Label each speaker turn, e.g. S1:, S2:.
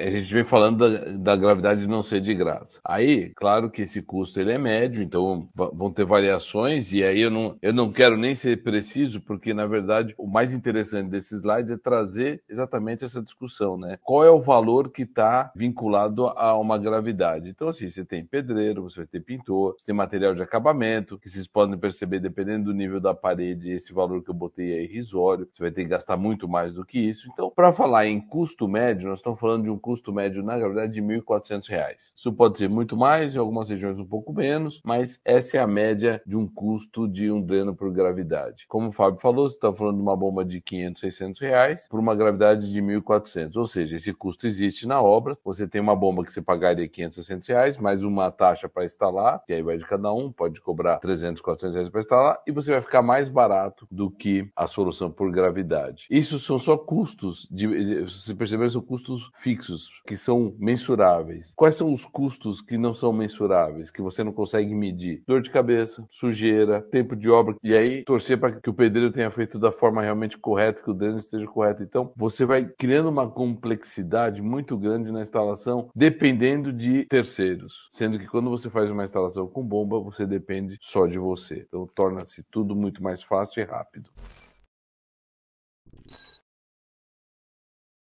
S1: a gente vem falando da, da gravidade não ser de graça. Aí, claro que esse custo ele é médio, então vão ter variações, e aí eu não, eu não quero nem ser preciso, porque na verdade o mais interessante desse slide é trazer exatamente essa discussão, né? Qual é o valor que está vinculado a uma gravidade? Então, assim, você tem pedreiro, você vai ter pintor, você tem material de acabamento, que vocês podem perceber, dependendo do nível da parede, esse valor que eu botei é irrisório, você vai ter que gastar muito mais do que isso. Então, para falar em custo médio, nós estamos falando de um custo médio, na gravidade, de R$ 1.400. Isso pode ser muito mais, em algumas regiões um pouco menos, mas essa é a média de um custo de um dreno por gravidade. Como o Fábio falou, você está falando de uma bomba de 500, 600 reais por uma gravidade de 1.400, ou seja, esse custo existe na obra. Você tem uma bomba que você pagaria 500, 600 reais, mais uma taxa para instalar, que aí vai de cada um, pode cobrar 300, 400 reais para instalar, e você vai ficar mais barato do que a solução por gravidade. Isso são só custos, de, você percebeu, são custos fixos custos que são mensuráveis. Quais são os custos que não são mensuráveis, que você não consegue medir? Dor de cabeça, sujeira, tempo de obra. E aí, torcer para que o pedreiro tenha feito da forma realmente correta, que o dreno esteja correto. Então, você vai criando uma complexidade muito grande na instalação, dependendo de terceiros. Sendo que quando você faz uma instalação com bomba, você depende só de você. Então, torna-se tudo muito mais fácil e rápido.